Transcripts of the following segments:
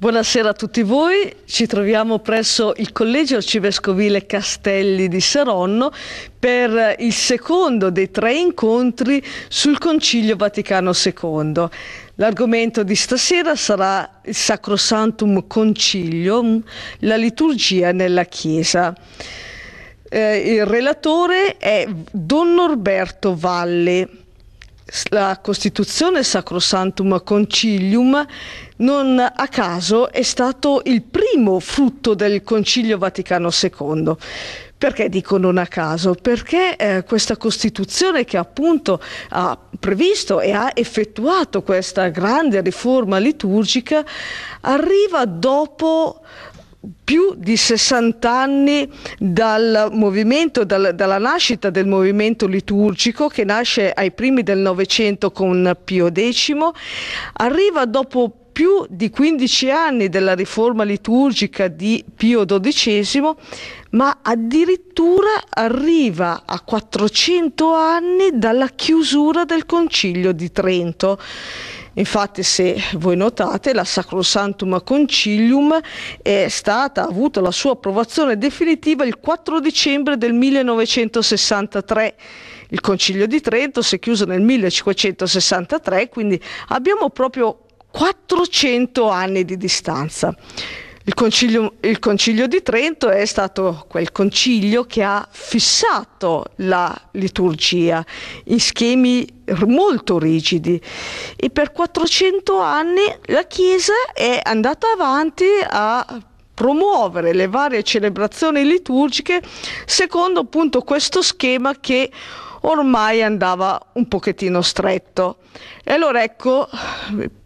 Buonasera a tutti voi, ci troviamo presso il Collegio Arcivescovile Castelli di Saronno per il secondo dei tre incontri sul Concilio Vaticano II. L'argomento di stasera sarà il Sacrosantum Concilium, la liturgia nella Chiesa. Eh, il relatore è Don Norberto Valli la Costituzione Sacrosantum Concilium non a caso è stato il primo frutto del Concilio Vaticano II. Perché dico non a caso? Perché eh, questa Costituzione che appunto ha previsto e ha effettuato questa grande riforma liturgica arriva dopo più di 60 anni dal movimento, dal, dalla nascita del movimento liturgico che nasce ai primi del Novecento con Pio X, arriva dopo più di 15 anni della riforma liturgica di Pio XII, ma addirittura arriva a 400 anni dalla chiusura del Concilio di Trento. Infatti se voi notate la Sacrosantum Concilium è stata, ha avuto la sua approvazione definitiva il 4 dicembre del 1963. Il Concilio di Trento si è chiuso nel 1563, quindi abbiamo proprio 400 anni di distanza. Il concilio, il concilio, di Trento è stato quel concilio che ha fissato la liturgia in schemi molto rigidi e per 400 anni la Chiesa è andata avanti a promuovere le varie celebrazioni liturgiche secondo appunto questo schema che ormai andava un pochettino stretto. E allora ecco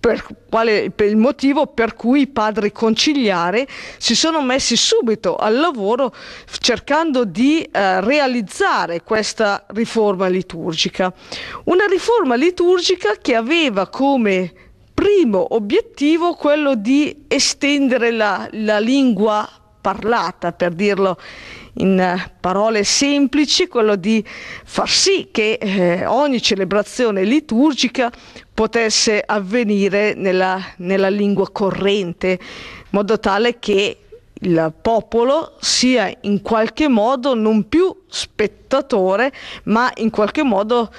per, quale, per il motivo per cui i padri conciliari si sono messi subito al lavoro cercando di eh, realizzare questa riforma liturgica. Una riforma liturgica che aveva come primo obiettivo quello di estendere la, la lingua parlata, per dirlo in eh, parole semplici quello di far sì che eh, ogni celebrazione liturgica potesse avvenire nella, nella lingua corrente, in modo tale che il popolo sia in qualche modo non più spettatore, ma in qualche modo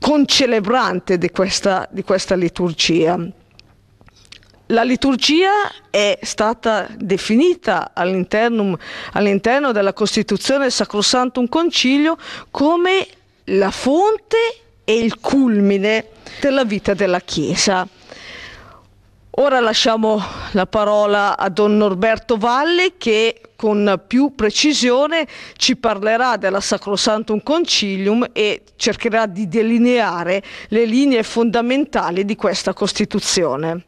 concelebrante di questa, di questa liturgia. La liturgia è stata definita all'interno, all'interno della Costituzione Sacrosantum Concilio come la fonte e il culmine della vita della Chiesa. Ora lasciamo la parola a Don Norberto Valle che con più precisione ci parlerà della Sacrosantum Concilium e cercherà di delineare le linee fondamentali di questa Costituzione.